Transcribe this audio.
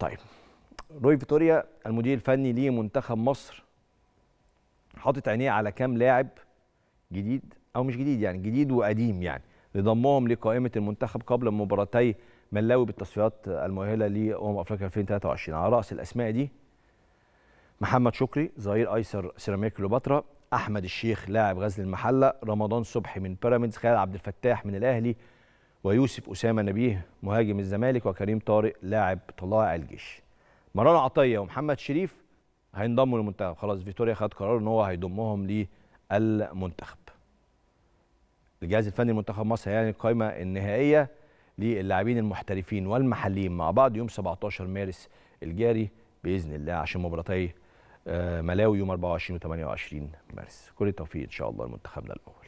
طيب روي فيتوريا المدير الفني لمنتخب مصر حاطط عينيه على كام لاعب جديد او مش جديد يعني جديد وقديم يعني لضمهم لقائمه المنتخب قبل مباراتي ملاوي بالتصفيات المؤهله لامم افريقيا 2023 على راس الاسماء دي محمد شكري ظهير ايسر سيراميك كليوباترا احمد الشيخ لاعب غزل المحله رمضان صبحي من بيراميدز خالد عبد الفتاح من الاهلي ويوسف أسامة نبيه مهاجم الزمالك وكريم طارق لاعب طلاع الجيش مروان عطية ومحمد شريف هينضموا للمنتخب خلاص فيتوريا خد قرار ان هو هيضمهم للمنتخب الجهاز الفني لمنتخب مصر هيعلن القائمه النهائيه للاعبين المحترفين والمحليين مع بعض يوم 17 مارس الجاري باذن الله عشان مباراتي آه، ملاوي يوم 24 و 28 مارس كل التوفيق ان شاء الله لمنتخبنا الاول